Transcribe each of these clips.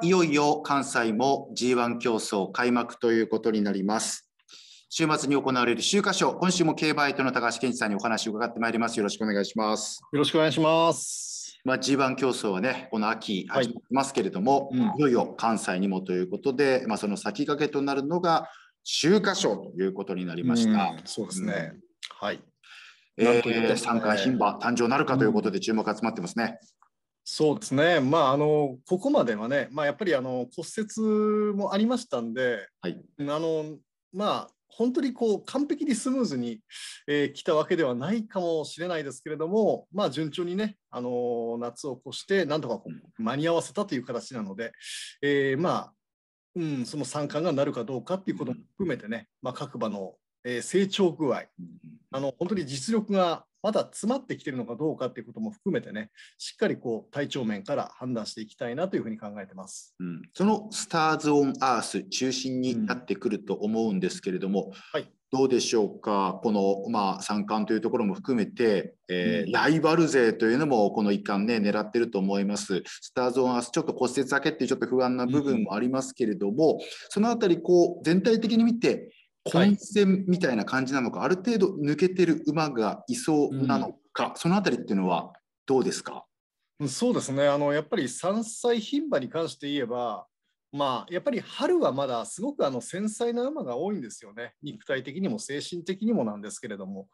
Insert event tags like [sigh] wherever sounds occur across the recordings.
いよいよ関西も G1 競争開幕ということになります。週末に行われる週刊賞、今週も競馬エイトの高橋健一さんにお話を伺ってまいります。よろしくお願いします。よろしくお願いします。まあ、G1 競争はね、この秋始まりますけれども、はいうん、いよいよ関西にもということで、まあ、その先駆けとなるのが週刊賞ということになりました。うそうですね。うん、はい。えー、三冠牝馬誕生なるかということで注目集まってますね。そうですね、まあ、あのここまではね、まあ、やっぱりあの骨折もありましたんで、はい、あのまあ、本当にこう完璧にスムーズに、えー、来たわけではないかもしれないですけれども、まあ、順調にね、あの夏を越して、なんとか間に合わせたという形なので、えー、まあうん、その三冠がなるかどうかっていうことも含めてね、まあ、各馬の、えー、成長具合、あの本当に実力がまだ詰まってきてるのかどうかっていうことも含めてね、しっかりこう体調面から判断していきたいなというふうに考えてます。うん、そのスターズ・オン・アース中心になってくると思うんですけれども、うん、はい、どうでしょうか、この、まあ、三冠というところも含めて、えー、うん、ライバル勢というのも、この一冠ね、狙ってると思います。スターズ・オン・アース、ちょっと骨折だけっていうちょっと不安な部分もありますけれども、うん、そのあたり、こう、全体的に見て、混戦みたいな感じなのか、はい、ある程度抜けてる馬がいそうなのか、うん、そのあたりっていうのはどうですかそうですねあのやっぱり山菜牝馬に関して言えば、まあ、やっぱり春はまだすごくあの繊細な馬が多いんですよね肉体的にも精神的にもなんですけれども、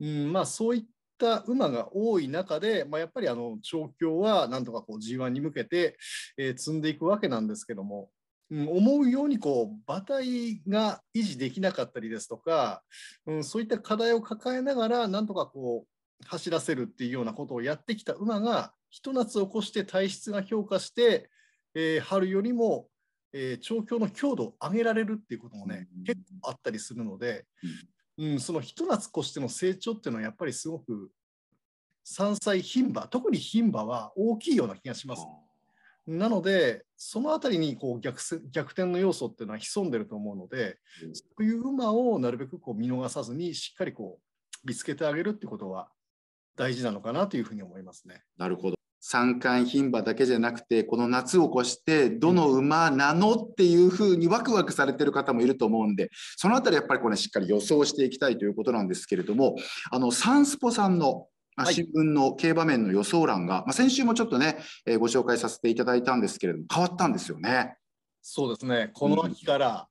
うんまあ、そういった馬が多い中で、まあ、やっぱり調教はなんとか g 1に向けて、えー、積んでいくわけなんですけどもうん、思うようにこう馬体が維持できなかったりですとか、うん、そういった課題を抱えながらなんとかこう走らせるっていうようなことをやってきた馬がひと夏起こして体質が評価して、えー、春よりも、えー、調教の強度を上げられるっていうこともね、うん、結構あったりするので、うん、うん、そのひと夏越しての成長っていうのはやっぱりすごく山菜牝馬特に牝馬は大きいような気がします。なので、そのあたりにこう逆逆転の要素っていうのは潜んでると思うので、そういう馬をなるべくこう見逃さずに、しっかりこう見つけてあげるってことは大事なのかなというふうに思いますね。なるほど。三冠牝馬だけじゃなくて、この夏を越して、どの馬なのっていうふうにワクワクされてる方もいると思うんで、そのあたりやっぱりこれ、ね、しっかり予想していきたいということなんですけれども、あの、サンスポさんの新聞の競馬面の予想欄が、まあ、先週もちょっとね、えー、ご紹介させていただいたんですけれども、変わったんですよね。そうですね。この秋から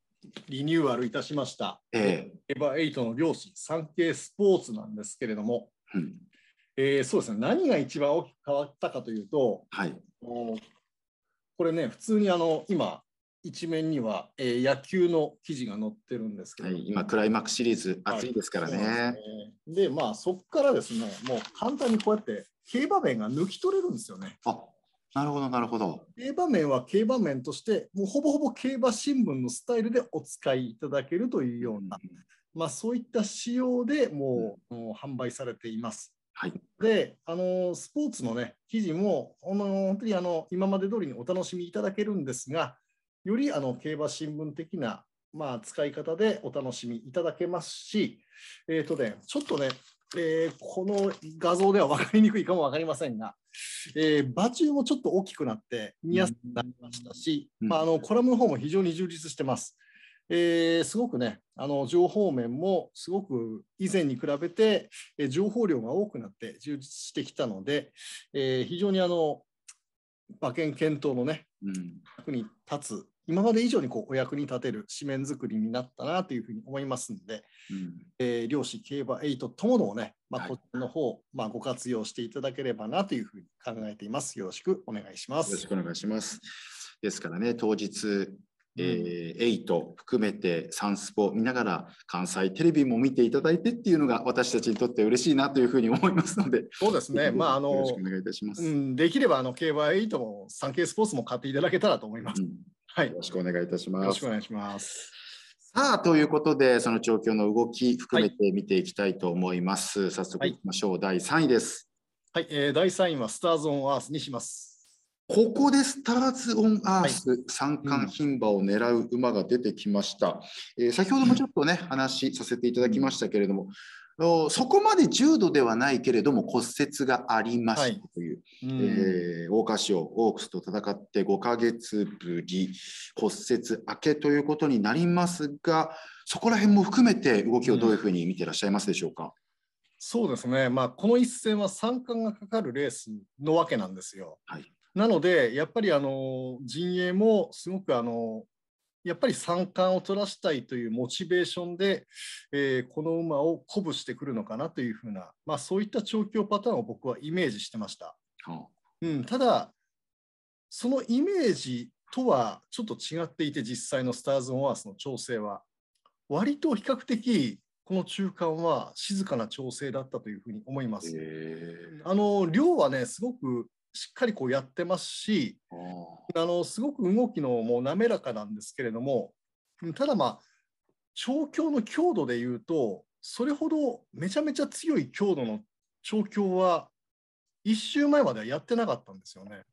リニューアルいたしました、うん、えー、エヴァ8の両親、産経スポーツなんですけれども、うん、えー、そうですね、何が一番大きく変わったかというと、はい、これね、普通にあの今、一面には、えー、野球の記事が載ってるんですけど、はい、今クライマックスシリーズ暑いですからね。はい、で、ね、まあそこからですねもう簡単にこうやって競馬面が抜き取れるんですよね。あなるほどなるほど。競馬面は競馬面としてもうほぼほぼ競馬新聞のスタイルでお使いいただけるというような、まあ、そういった仕様でもう、うん、販売されています。はい、であのスポーツの、ね、記事もあの本当にあの今まで通りにお楽しみいただけるんですが、よりあの競馬新聞的な、まあ、使い方でお楽しみいただけますし、えー、とね、ちょっとね、えー、この画像では分かりにくいかも分かりませんが、えー、馬中もちょっと大きくなって見やすくなりましたし、うん、まあ、あのコラムの方も非常に充実してます。えー、すごくね、あの情報面もすごく以前に比べて、え情報量が多くなって充実してきたので、え非常にあの馬券検討のね、うん、役に立つ今まで以上にこうお役に立てる紙面作りになったなというふうに思いますので、うん、えー、漁師競馬8ともどもね、まあ、こちらの方、はい、まあ、ご活用していただければなというふうに考えています。よろしくお願いします。よろしくお願いします。ですからね、当日、えー、8含めてサンスポ見ながら関西テレビも見ていただいてっていうのが私たちにとって嬉しいなというふうに思いますのでそうですねまああのよろしくお願いいたします、うん、できればあの競馬8もサンケイスポーツも買っていただけたらと思います、うんはい、よろしくお願いいたします。よろしくお願いします。さあ、ということで、その調教の動き含めて見ていきたいと思います。はい、早速いきましょう、はい、第3位です。はい、えー、第3位はスターズ・オン・アースにします。ここでスターズ・オン・アース、三冠牝馬を狙う馬が出てきました、うん、えー、先ほどもちょっとね、話させていただきましたけれども、そこまで重度ではないけれども骨折がありますという、はいう大川オークスと戦って5ヶ月ぶり骨折明けということになりますがそこら辺も含めて動きをどういうふうに見ていらっしゃいますでしょうか、うん、そうですね、まあ、この一戦は三冠がかかるレースのわけなんですよ。はい、なのでやっぱりあの陣営もすごくあのやっぱり三冠を取らしたいというモチベーションで、えー、この馬を鼓舞してくるのかなというふうな、まあ、そういった調教パターンを僕はイメージしてました。うん、ただ、そのイメージとはちょっと違っていて、実際のスターズ・オン・アースの調整は。割と比較的この中間は静かな調整だったというふうに思います。あの量はねすごくしっかりこうやってますし、あのすごく動きのもう滑らかなんですけれども、ただまあ、調教の強度でいうと、それほどめちゃめちゃ強い強度の調教は、1周前まではやってなかったんですよね。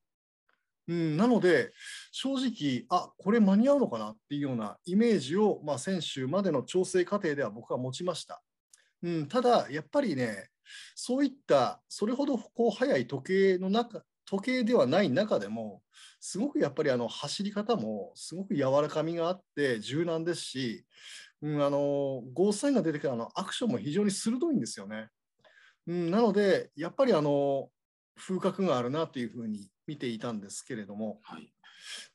うん、なので、正直、あこれ間に合うのかなっていうようなイメージを、まあ、先週までの調整過程では僕は持ちました。うん、ただ、やっぱりね、そういったそれほどこう速い時計の中時計ではない中でもすごくやっぱりあの走り方もすごく柔らかみがあって柔軟ですし、うん、あのゴーサインが出てくるあのアクションも非常に鋭いんですよね。うん、なのでやっぱりあの風格があるなというふうに見ていたんですけれども、はい、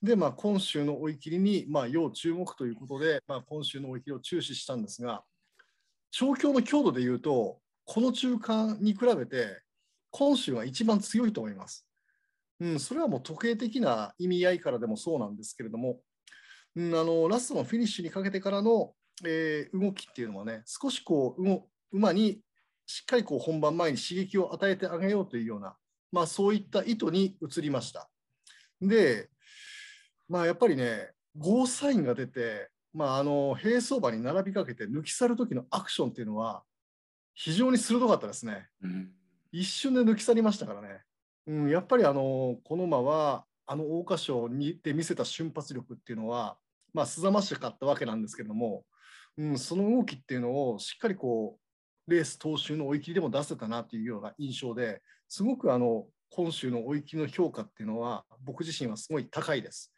で、まあ、今週の追い切りに、まあ、要注目ということで、まあ、今週の追い切りを注視したんですが、調教の強度でいうと、この中間に比べて、今週は一番強いと思います。うん、それはもう時計的な意味合いからでもそうなんですけれども、うん、あのラストのフィニッシュにかけてからの、えー、動きっていうのはね、少しこう馬にしっかりこう本番前に刺激を与えてあげようというような、まあ、そういった意図に移りました。で、まあ、やっぱりね、ゴーサインが出て、まあ、あの並走馬に並びかけて抜き去る時のアクションっていうのは、非常に鋭かったですね、うん、一瞬で抜き去りましたからね、うん、やっぱりあのこの馬はあの桜花賞にで見せた瞬発力っていうのは、まあ、すざましかったわけなんですけれども、うん、その動きっていうのをしっかりこうレース踏襲の追い切りでも出せたなっていうような印象ですごくあの今週の追い切りの評価っていうのは僕自身はすごい高いです。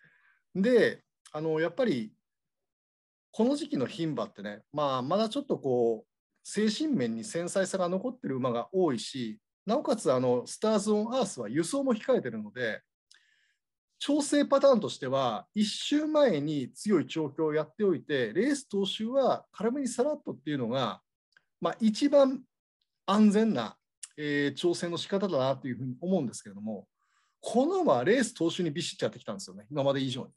であのやっぱりこの時期の牝馬ってね、まあ、まだちょっとこう精神面に繊細さが残ってる馬が多いしなおかつあのスターズ・オン・アースは輸送も控えてるので調整パターンとしては1周前に強い調教をやっておいてレース踏襲は軽めにさらっとっていうのが、まあ、一番安全な、えー、調整の仕方だなというふうに思うんですけれどもこの馬はレース踏襲にビシッとやってきたんですよね今まで以上に。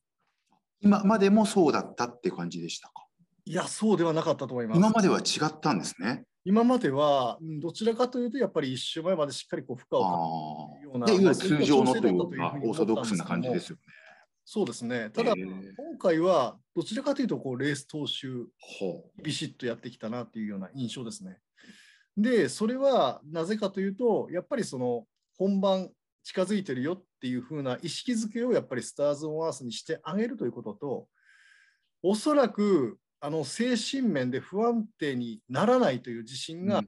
今までもそうだったって感じでしたかいや、そうではなかったと思います。今までは違ったんですね。今までは、どちらかというと、やっぱり一週前までしっかりこう負荷をかけるような。通常のというオーソドックスな感じですよね。そうですね。ただ、今回は、どちらかというと、こう、レース投手、ビシッとやってきたなというような印象ですね。で、それはなぜかというと、やっぱりその、本番近づいてるよっていうふうな意識づけをやっぱりスターズ・オン・アースにしてあげるということと、おそらくあの精神面で不安定にならないという自信が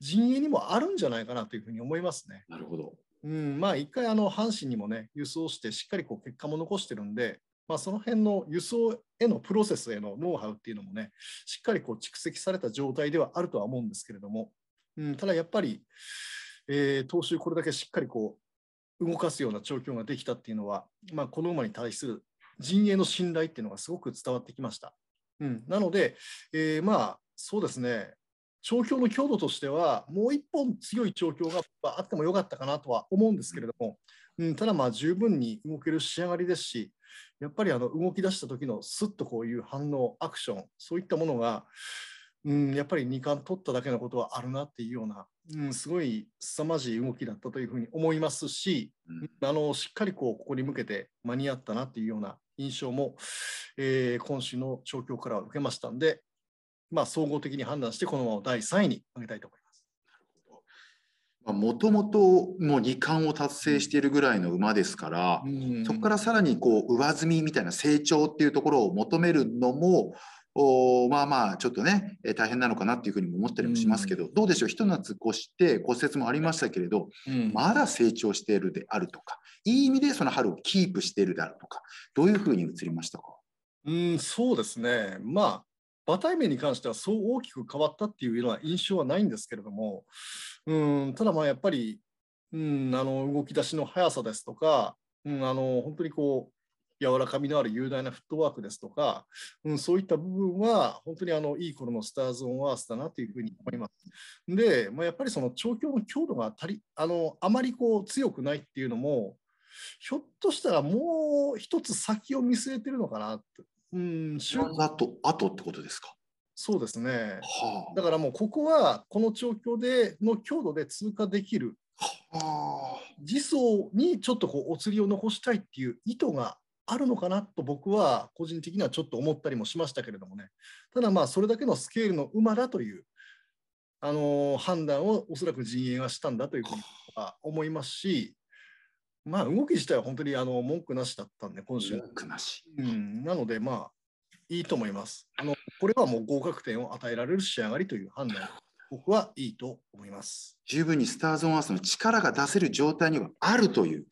陣営にもあるんじゃないかなというふうに思いますね。なるほど。うん、まあ一回あの阪神にもね輸送してしっかりこう結果も残してるんで、まあ、その辺の輸送へのプロセスへのノウハウっていうのもねしっかりこう蓄積された状態ではあるとは思うんですけれども、うん、ただやっぱり、えー、投手これだけしっかりこう動かすような状況ができたっていうのは、まあ、この馬に対する陣営の信頼っていうのがすごく伝わってきました。うん、なので、えー、まあそうですね調教の強度としてはもう一本強い調教があってもよかったかなとは思うんですけれども、うん、ただまあ十分に動ける仕上がりですしやっぱりあの動き出した時のスッとこういう反応アクションそういったものが、うん、やっぱり2冠取っただけのことはあるなっていうような、うん、すごい凄まじい動きだったというふうに思いますし、あのしっかりこうここに向けて間に合ったなっていうような印象も、えー、今週の状況から受けましたんで、まあ、総合的に判断して、このまま第3位に上げたいと思います。もともともう2冠を達成しているぐらいの馬ですから、うん、そこからさらにこう上積みみたいな成長っていうところを求めるのもおまあまあちょっとね、えー、大変なのかなっていうふうにも思ったりもしますけど、うん、どうでしょうひと夏越して骨折もありましたけれど、うん、まだ成長しているであるとかいい意味でその春をキープしているであるとかどういうふうに映りましたかうんそうですねまあ馬体面に関してはそう大きく変わったっていうような印象はないんですけれどもうんただまあやっぱり、うん、あの動き出しの速さですとか、うん、あの本当にこう柔らかみのある雄大なフットワークですとか、うん、そういった部分は本当にあのいい頃のスターズ・オン・アースだなというふうに思います。で、まあ、やっぱりその調教の強度が足りあのあまりこう強くないっていうのも、ひょっとしたらもう一つ先を見据えてるのかなと。うん、あと、あとってことですか。そうですね、はあ、だからもうここはこの調教での強度で通過できる、はあ、自走にちょっとこうお釣りを残したいっていう意図があるのかなと僕は個人的にはちょっと思ったりもしましたけれどもねただまあそれだけのスケールの馬だというあの判断をおそらく陣営はしたんだというふうに思いますし、まあ、動き自体は本当にあの文句なしだったんで、今週。文句なし。うん、なので、まあ、いいと思います。あのこれはもう合格点を与えられる仕上がりという判断、僕はいいと思います。十分にスターズ・オン・アースの力が出せる状態にはあるという、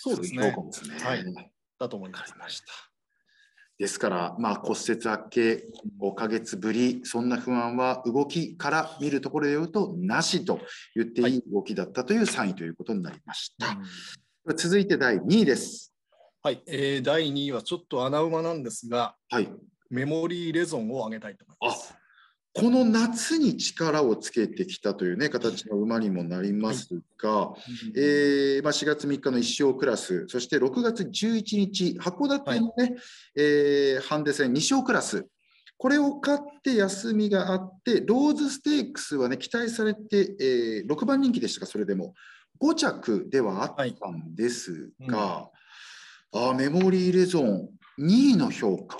そうですね。すねはいだと思います。ましたですから、まあ、骨折発け5か月ぶり、そんな不安は動きから見るところで言うと、なしと言っていい動きだったという3位ということになりました。はい、続いて第2位です。はい、えー、第2位はちょっと穴馬なんですが、はい、メモリーレゾンを上げたいと思います。あこの夏に力をつけてきたという、ね、形の馬にもなりますが、はいえー、まあ、4月3日の一勝クラス、そして6月11日、函館のね、はい、えー、ハンデ戦2勝クラス、これを勝って休みがあって、ローズステークスはね、期待されて、えー、6番人気でしたか、それでも。5着ではあったんですが、はいうん、あメモリーレゾーン2位の評価。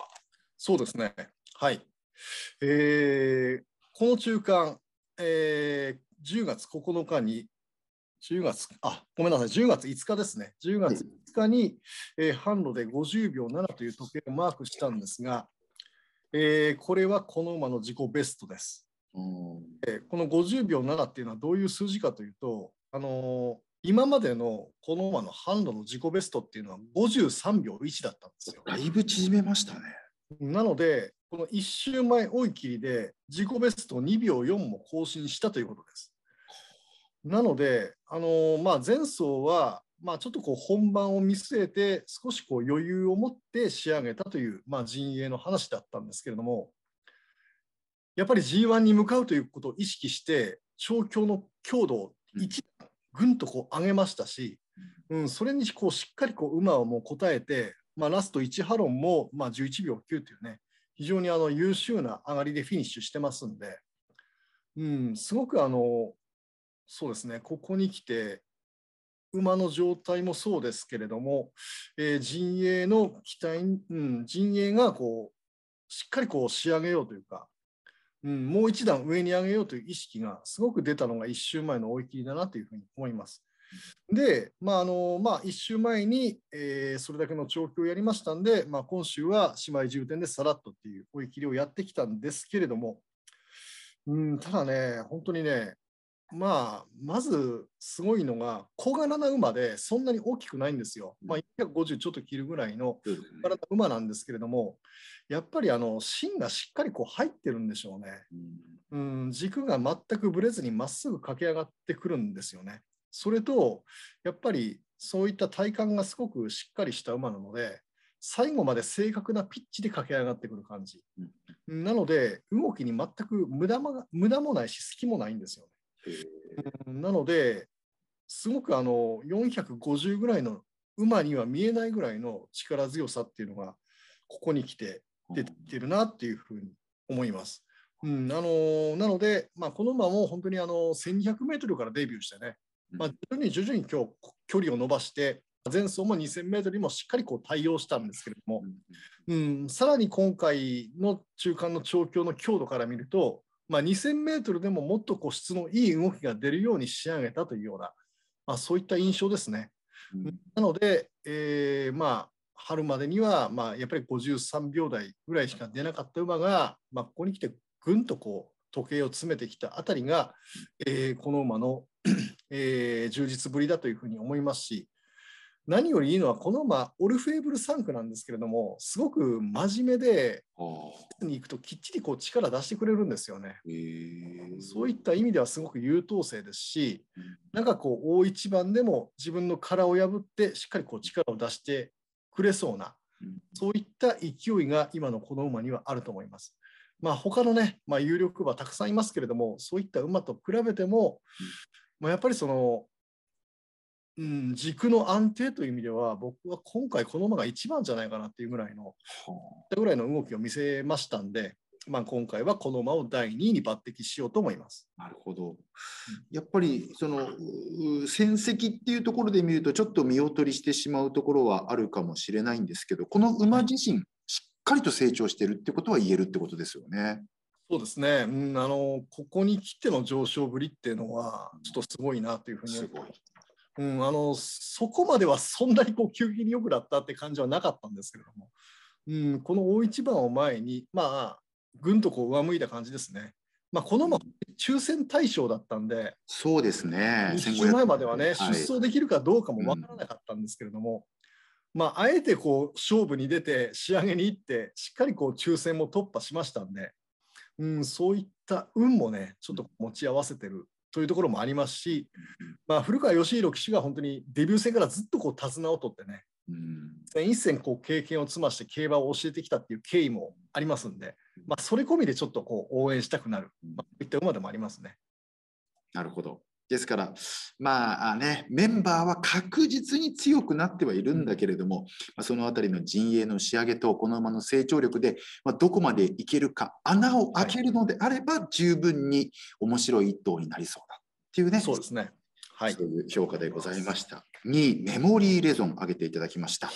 そうですね。はい。えー、この中間、えー、10月9日に、10月、あ、ごめんなさい、10月5日ですね。10月5日に、えー、販路で50秒7という時計をマークしたんですが、えー、これはこの馬の自己ベストです。うんえー、この50秒7っていうのはどういう数字かというと、あのー、今までのこの馬の販路の自己ベストっていうのは53秒1だったんですよ。だいぶ縮めましたね。なので、この1週前追い切りで自己ベスト2秒4も更新したということです。なので、あのー、まあ、前走は、まあ、ちょっとこう本番を見据えて少しこう余裕を持って仕上げたという、まあ、陣営の話だったんですけれどもやっぱり g 1に向かうということを意識して調教の強度を1ぐんとこう上げましたし、うん、それにこうしっかりこう馬をもう応えて、まあ、ラスト1ハロンもまあ11秒9というね非常にあの優秀な上がりでフィニッシュしてますんで、うん、すごくあの、そうですね、ここに来て、馬の状態もそうですけれども、えー、陣営の期待、うん、陣営がこうしっかりこう仕上げようというか、うん、もう一段上に上げようという意識がすごく出たのが1週前の追い切りだなというふうに思います。で、まああのまあ、1週前に、えー、それだけの調教をやりましたんで、まあ、今週は姉妹重点でさらっとっていう追い切りをやってきたんですけれども、うん、ただね、本当にね、まあ、まずすごいのが小柄な馬でそんなに大きくないんですよ。まあ、150ちょっと切るぐらいの小柄な馬なんですけれども、やっぱりあの芯がしっかりこう入ってるんでしょうね。うん、軸が全くぶれずにまっすぐ駆け上がってくるんですよね。それと、やっぱりそういった体幹がすごくしっかりした馬なので、最後まで正確なピッチで駆け上がってくる感じ。うん、なので、動きに全く無駄も無駄もないし、隙もないんですよね。なので、すごくあの450ぐらいの馬には見えないぐらいの力強さっていうのが、ここに来て出てるなっていうふうに思います。うん、あのなので、まあ、この馬も本当にあの1200メートルからデビューしてね、まあ、徐々に徐々に今日距離を伸ばして、前走も2000メートルにもしっかりこう対応したんですけれども、うん、さらに今回の中間の調教の強度から見ると、まあ、2000メートルでももっとこう質のいい動きが出るように仕上げたというような、まあ、そういった印象ですね。うん、なので、えー、まあ春までには、まあ、やっぱり53秒台ぐらいしか出なかった馬が、まあ、ここに来てぐんとこう時計を詰めてきたあたりが、えー、この馬の [clears throat] えー、充実ぶりだというふうに思いますし、何よりいいのはこの、まあ、オルフェーブル3区なんですけれどもすごく真面目でに行くときっちりこう力出してくれるんですよね。そういった意味ではすごく優等生ですしなんかこう大一番でも自分の殻を破ってしっかりこう力を出してくれそうなそういった勢いが今のこの馬にはあると思います。まあ、他のね、まあ、有力馬たくさんいますけれどもそういった馬と比べても、うんまあ、やっぱりその、うん、軸の安定という意味では、僕は今回この馬が一番じゃないかなっていうぐらいの、ぐらいの動きを見せましたんで、まあ、今回はこの馬を第2位に抜擢しようと思います。なるほど。やっぱりその戦績っていうところで見るとちょっと見劣りしてしまうところはあるかもしれないんですけど、この馬自身しっかりと成長してるってことは言えるってことですよね。そうですね、うん、あのここに来ての上昇ぶりっていうのは、ちょっとすごいなというふうに思いうん、あのそこまではそんなにこう急激に良くなったって感じはなかったんですけれども、うん、この大一番を前に、まあ、ぐんとこう上向いた感じですね。まあ、このま抽選対象だったんで、そうですね、1週前まではね、出走できるかどうかも分からなかったんですけれども、はいうん、まあ、あえてこう勝負に出て、仕上げに行って、しっかりこう抽選も突破しましたんで、うん、そういった運もねちょっと持ち合わせてるというところもありますし、まあ、古川義弘騎手が本当にデビュー戦からずっとこう手綱を取ってね、うん、一戦こう経験を積まして競馬を教えてきたっていう経緯もありますんで、まあ、それ込みでちょっとこう応援したくなる、まあ、そういった馬でもありますね。なるほどですから、まあね、メンバーは確実に強くなってはいるんだけれども、そのあたりの陣営の仕上げと、この馬の成長力で、まどこまでいけるか、穴を開けるのであれば、十分に面白い一頭になりそうだっていうね、そうですね。はい、そういう評価でございました。2位、メモリーレゾン挙げていただきました。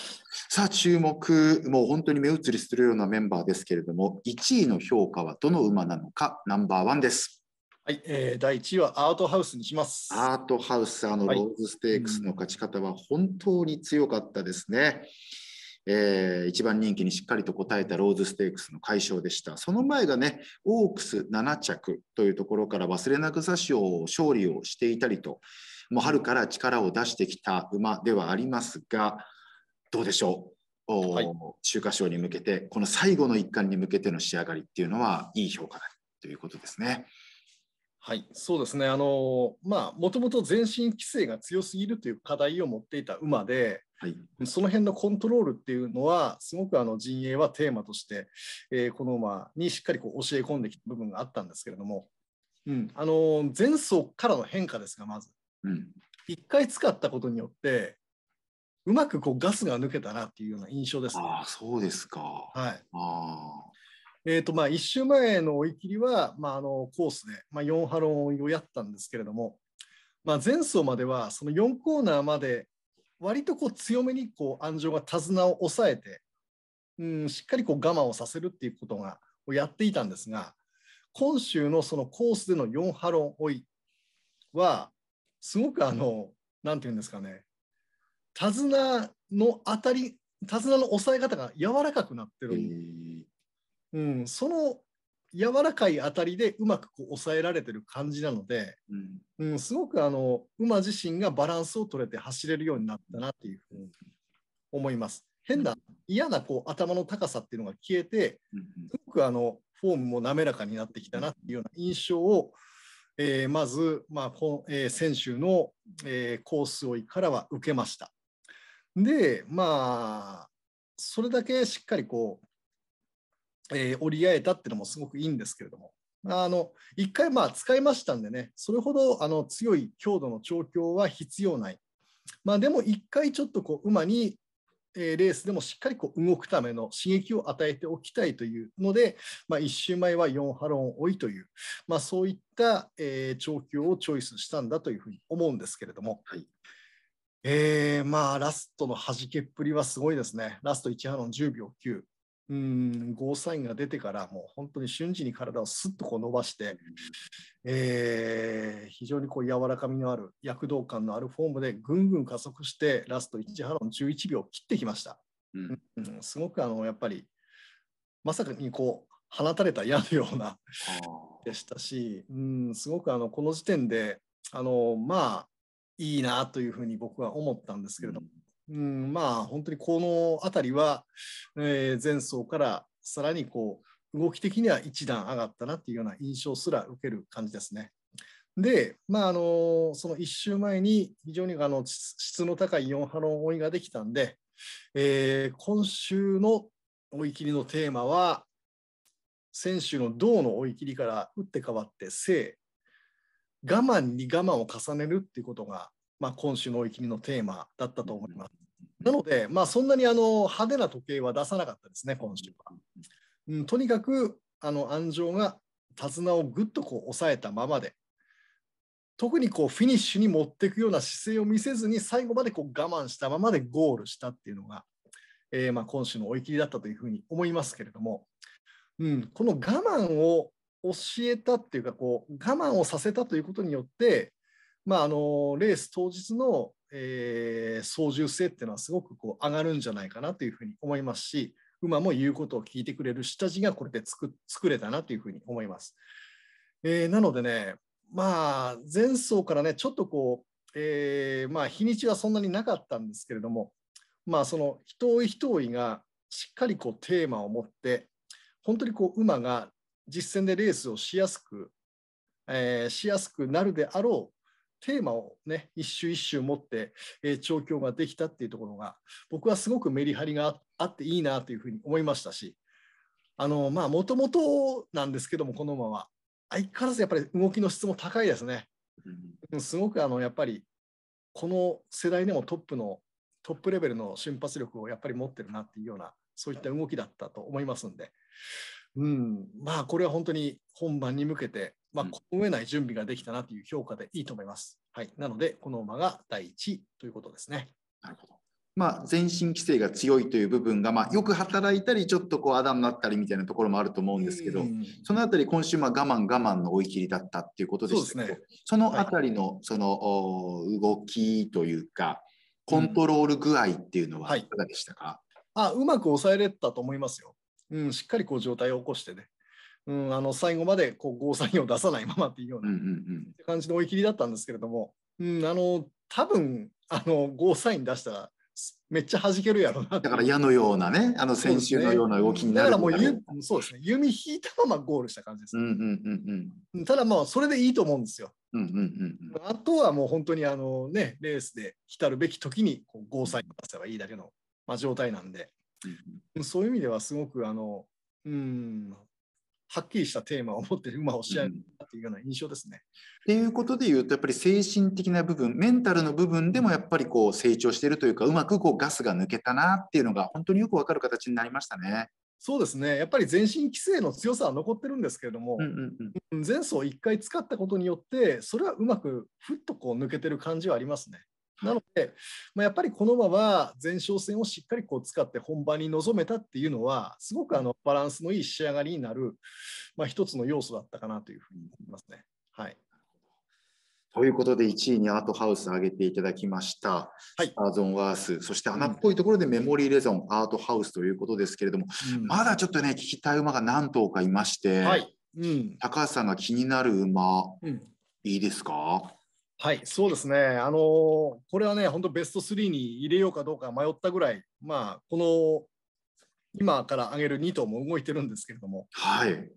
さあ、注目、もう本当に目移りするようなメンバーですけれども、1位の評価はどの馬なのか、ナンバーワンです。はい、えー、第1位はアートハウスにします。アートハウス、あの、ローズステークスの勝ち方は本当に強かったですね。はいえー、番人気にしっかりと応えたローズステークスの快勝でしたその前がねオークス7着というところから忘れなく差しを勝利をしていたりともう春から力を出してきた馬ではありますがどうでしょう、はい、中華賞に向けてこの最後の一冠に向けての仕上がりっていうのはいい評価だということですね。はい、そうですね。あの、まあ、もともと全身規制が強すぎるという課題を持っていた馬で、はい、その辺のコントロールっていうのは、すごくあの陣営はテーマとして、えー、この馬にしっかりこう教え込んできた部分があったんですけれども、うん、あの、前走からの変化ですが、まず。うん、1回使ったことによって、うまくこうガスが抜けたなっていうような印象ですね。あそうですか。はい。あえーとまあ、1週前の追い切りは、まあ、あのコースで、まあ、4波論をやったんですけれども、まあ、前走まではその4コーナーまで割とこう強めにこう安城が手綱を抑えて、うん、しっかりこう我慢をさせるっていうことがをやっていたんですが今週のそのコースでの4波論追いはすごくあの何て言うんですかね手綱の当たり手綱の抑え方が柔らかくなってるんうん、その柔らかい当たりでうまくこう抑えられてる感じなので、うん、うん、すごくあの馬自身がバランスを取れて走れるようになったなっていうふうに思います。変な嫌なこう頭の高さっていうのが消えて、すごくあのフォームも滑らかになってきたなっていうような印象を、えー、まず、まあこえー、先週の、えー、コース追いからは受けました。で、まあ、それだけしっかりこうえー、折り合えたっていうのもすごくいいんですけれども、あの1回まあ使いましたんでね、それほどあの強い強度の調教は必要ない。まあ、でも1回ちょっとこう馬に、えレースでもしっかりこう動くための刺激を与えておきたいというので、まあ、1周前は4ハロン追いという、まあ、そういった、えー、調教をチョイスしたんだというふうに思うんですけれども。はいえー、まあラストの弾けっぷりはすごいですね。ラスト1ハロン10秒9。うん、ゴーサインが出てからもう本当に瞬時に体をすっとこう伸ばして、えー、非常にこう柔らかみのある躍動感のあるフォームでぐんぐん加速してラスト1ハロン11秒切ってきました、うん、うん、すごくあのやっぱりまさかにこう放たれた矢のようなでしたし、うん、すごくあのこの時点であのまあいいなというふうに僕は思ったんですけれども、うんうん、まあ本当にこの辺りは、えー、前走からさらにこう動き的には一段上がったなっていうような印象すら受ける感じですね。で、まあ、あのその1週前に非常にあの質の高い4波の追いができたんで、えー、今週の追い切りのテーマは先週の銅の追い切りから打って変わって性我慢に我慢を重ねるっていうことが、まあ、今週の追い切りのテーマだったと思います。なので、まあ、そんなにあの派手な時計は出さなかったですね、今週は。うん、とにかくあの安城が手綱をぐっとこう抑えたままで、特にこうフィニッシュに持っていくような姿勢を見せずに、最後までこう我慢したままでゴールしたっていうのが、えー、まあ今週の追い切りだったというふうに思いますけれども、うん、この我慢を教えたっていうかこう我慢をさせたということによって、まあ、あのレース当日のえー、操縦性っていうのはすごくこう上がるんじゃないかなというふうに思いますし、馬も言うことを聞いてくれる下地がこれで作作れたなというふうに思います。えー、なのでね、まあ、前走からね、ちょっとこう、えー、まあ、日にちはそんなになかったんですけれども、まあ、その一追い一追いがしっかりこうテーマを持って、本当にこう馬が実戦でレースをしやすく、えー、しやすくなるであろうテーマをね、一周一周持って、えー、調教ができたっていうところが、僕はすごくメリハリがあっていいなというふうに思いましたし、あの、まあ、もともとなんですけども、この馬は、相変わらずやっぱり動きの質も高いですね。うん、すごくあの、やっぱり、この世代でもトップの、トップレベルの瞬発力をやっぱり持ってるなっていうような、そういった動きだったと思いますんで、うん、まあ、これは本当に本番に向けて、まあ、この上ない準備ができたなという評価でいいと思います。はい、なので、この馬が第一ということですね。なるほどまあ、全身規制が強いという部分が、まあ、よく働いたりちょっとこうあだになったりみたいなところもあると思うんですけどそのあたり今週は我慢我慢の追い切りだったっていうことでしたけど、ね、そのあたりのその、動きというかコントロール具合っていうのはいかがでしたか、うんはい、あうまく抑えれたと思いますよ。うん、しっかりこう状態を起こしてねうん、あの最後までこうゴーサインを出さないままっていうような感じの追い切りだったんですけれども、うん、あの多分あのゴーサイン出したらめっちゃ弾けるやろうなだから矢のようなねあの先週のような動きになるだ,、ね、だからもうそうですね弓引いたままゴールした感じです、うんうんうん、ただまあそれでいいと思うんですよ、うんうんうん、あとはもう本当にあのねレースで浸るべき時にこうゴーサイン出せばいいだけの、まあ、状態なんで、うんうん、そういう意味ではすごくあのうんはっきりしたテーマを持って、まあ、おっしゃるていうような印象ですね。と、うん、いうことでいうと、やっぱり精神的な部分、メンタルの部分でもやっぱりこう成長しているというか、うまくこうガスが抜けたなっていうのが、本当によくわかる形になりましたね。そうですねやっぱり全身規制の強さは残ってるんですけれども、うんうんうん、前走1回使ったことによって、それはうまくふっとこう抜けてる感じはありますね。なので、まあ、やっぱりこの馬は前哨戦をしっかりこう使って本番に臨めたっていうのは、すごくあのバランスのいい仕上がりになる、まあ、一つの要素だったかなというふうに思いますね。はい、ということで、1位にアートハウス上げていただきました、はい、スターゾンワース、そして穴っぽいところでメモリーレゾン、アートハウスということですけれども、うん、まだちょっとね、聞きたい馬が何頭かいまして、はいうん、高橋さんが気になる馬、うん、いいですかはい、そうですね。あのこれはね、本当ベスト3に入れようかどうか迷ったぐらい、まあこの今から上げる2頭も動いてるんですけれども、はい、